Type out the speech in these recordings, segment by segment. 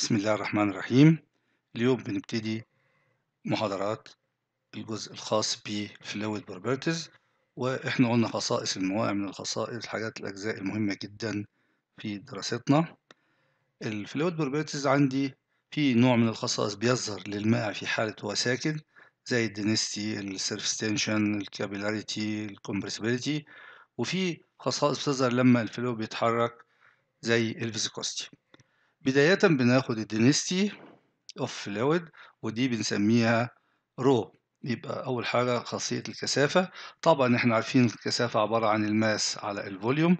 بسم الله الرحمن الرحيم اليوم بنبتدي محاضرات الجزء الخاص بالفلويد بروبرتيز واحنا قلنا خصائص الموائع من الخصائص الحاجات الاجزاء المهمه جدا في دراستنا الفلويد بروبرتيز عندي في نوع من الخصائص بيظهر للماء في حاله هو ساكن زي الدنستي السيرفس تنشن الكابيلاريتي الكومبرسبيليتي وفي خصائص بتظهر لما الفلو بيتحرك زي الفيزيكوستي بداية بناخد الدنستي اوف فلويد ودي بنسميها رو يبقى أول حاجة خاصية الكثافة طبعا احنا عارفين الكثافة عبارة عن الماس على الفوليوم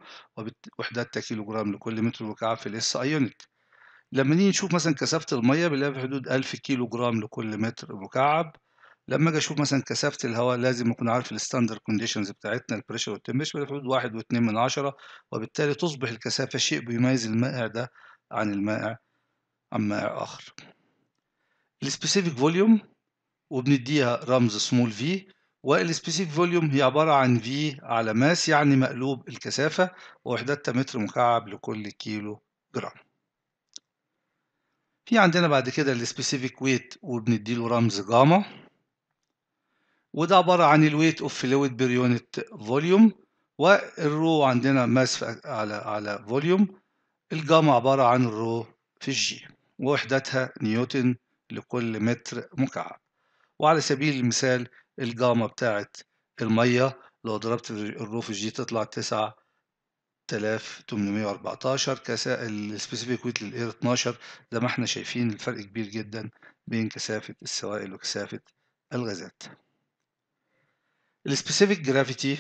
وحدات جرام لكل متر مكعب في الاس ايونيك لما نيجي نشوف مثلا كثافة المية بنلاقيها في حدود ألف كيلو جرام لكل متر مكعب لما اجي اشوف مثلا كثافة الهواء لازم اكون عارف الستاندر كونديشنز بتاعتنا البريشر والتمبريتشر في حدود واحد واتنين من عشرة وبالتالي تصبح الكثافة شيء بيميز المائع ده عن المائع عن مائع آخر السبيسيفيك فوليوم وبنديها رمز سمول في والسبيسيفيك فوليوم هي عبارة عن في على ماس يعني مقلوب الكثافة ووحدات متر مكعب لكل كيلو جرام في عندنا بعد كده السبيسيفيك ويت وبنديله رمز جاما وده عبارة عن الويت اوف فلويد بير يونت فوليوم والرو عندنا ماس على على فوليوم الجاما عبارة عن الرو في الجي ووحدتها نيوتن لكل متر مكعب وعلى سبيل المثال الجاما بتاعة المية لو ضربت الرو في الجي تطلع تسعة 3814 كساء السبيسيفيك ويت للاير 12 زي ما احنا شايفين الفرق كبير جدا بين كثافة السوائل وكثافة الغازات السبيسيفيك جرافيتي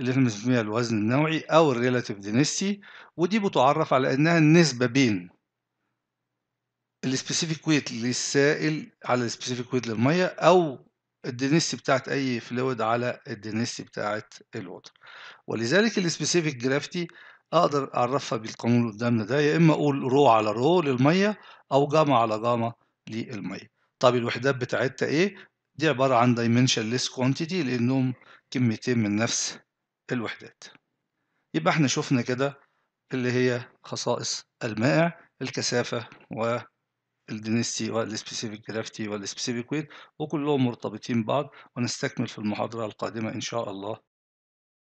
اللي احنا بنسميها الوزن النوعي أو الريلاتيف دينستي ودي بتعرف على إنها النسبة بين السبيسيفيك ويت للسائل على السبيسيفيك ويت للمية أو الدينستي بتاعت أي فلويد على الدينستي بتاعت الوتر ولذلك السبيسيفيك جرافيتي أقدر أعرفها بالقانون اللي قدامنا ده يا إما أقول رو على رو للمية أو جاما على جاما للمية طب الوحدات بتاعتها إيه؟ دي عبارة عن dimensionless quantity لأنهم كميتين من نفس الوحدات يبقى احنا شفنا كده اللي هي خصائص المائع الكثافة والدنسيتي والسبيسيفيك جرافتي والسبيسيفيك ويت وكلهم مرتبطين بعض ونستكمل في المحاضرة القادمة إن شاء الله